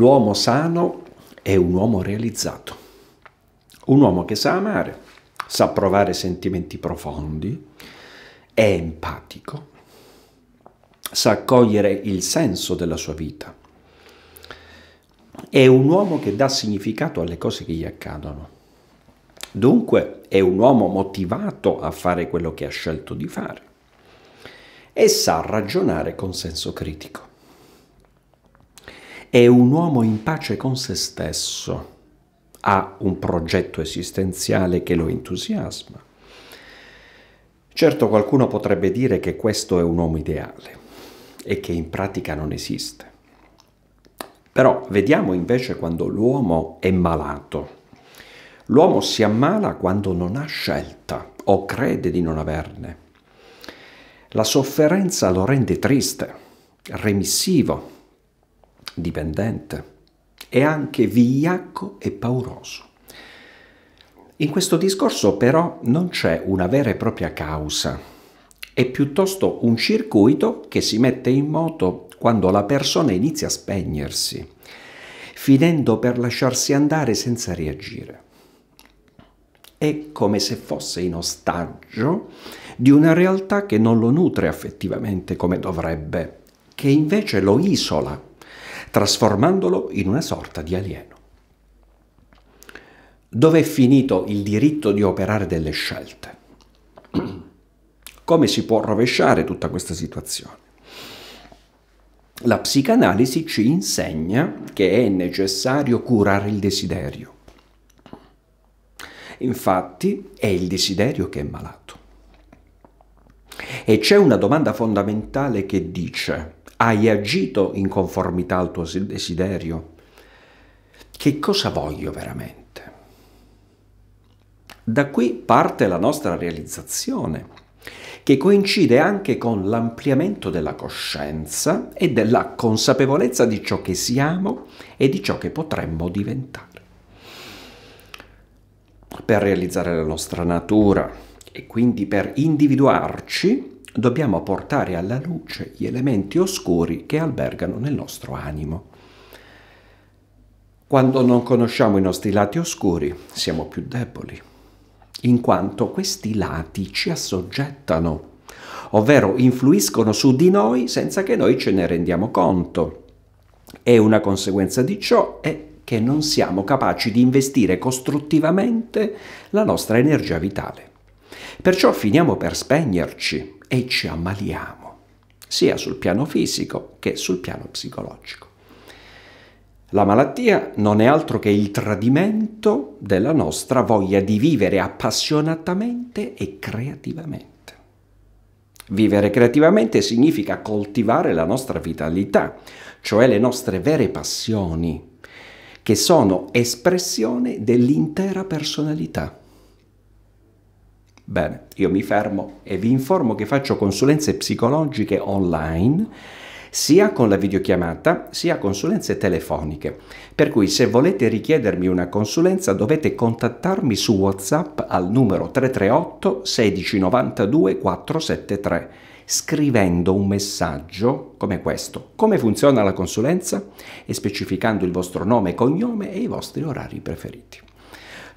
L'uomo sano è un uomo realizzato, un uomo che sa amare, sa provare sentimenti profondi, è empatico, sa cogliere il senso della sua vita, è un uomo che dà significato alle cose che gli accadono. Dunque è un uomo motivato a fare quello che ha scelto di fare e sa ragionare con senso critico è un uomo in pace con se stesso, ha un progetto esistenziale che lo entusiasma. Certo qualcuno potrebbe dire che questo è un uomo ideale e che in pratica non esiste. Però vediamo invece quando l'uomo è malato. L'uomo si ammala quando non ha scelta o crede di non averne. La sofferenza lo rende triste, remissivo, dipendente e anche vigliacco e pauroso. In questo discorso però non c'è una vera e propria causa, è piuttosto un circuito che si mette in moto quando la persona inizia a spegnersi, finendo per lasciarsi andare senza reagire. È come se fosse in ostaggio di una realtà che non lo nutre affettivamente come dovrebbe, che invece lo isola trasformandolo in una sorta di alieno. Dov'è finito il diritto di operare delle scelte? Come si può rovesciare tutta questa situazione? La psicanalisi ci insegna che è necessario curare il desiderio. Infatti è il desiderio che è malato. E c'è una domanda fondamentale che dice, hai agito in conformità al tuo desiderio? Che cosa voglio veramente? Da qui parte la nostra realizzazione, che coincide anche con l'ampliamento della coscienza e della consapevolezza di ciò che siamo e di ciò che potremmo diventare. Per realizzare la nostra natura e quindi per individuarci, dobbiamo portare alla luce gli elementi oscuri che albergano nel nostro animo. Quando non conosciamo i nostri lati oscuri siamo più deboli, in quanto questi lati ci assoggettano, ovvero influiscono su di noi senza che noi ce ne rendiamo conto. E una conseguenza di ciò è che non siamo capaci di investire costruttivamente la nostra energia vitale. Perciò finiamo per spegnerci e ci ammaliamo, sia sul piano fisico che sul piano psicologico. La malattia non è altro che il tradimento della nostra voglia di vivere appassionatamente e creativamente. Vivere creativamente significa coltivare la nostra vitalità, cioè le nostre vere passioni, che sono espressione dell'intera personalità. Bene, io mi fermo e vi informo che faccio consulenze psicologiche online sia con la videochiamata sia consulenze telefoniche. Per cui se volete richiedermi una consulenza dovete contattarmi su WhatsApp al numero 338 1692 473 scrivendo un messaggio come questo. Come funziona la consulenza? E specificando il vostro nome e cognome e i vostri orari preferiti.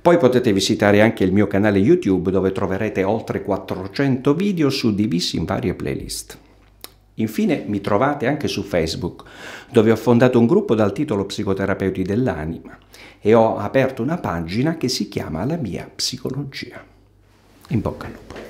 Poi potete visitare anche il mio canale YouTube dove troverete oltre 400 video suddivisi in varie playlist. Infine mi trovate anche su Facebook, dove ho fondato un gruppo dal titolo Psicoterapeuti dell'anima e ho aperto una pagina che si chiama La mia psicologia. In bocca al lupo.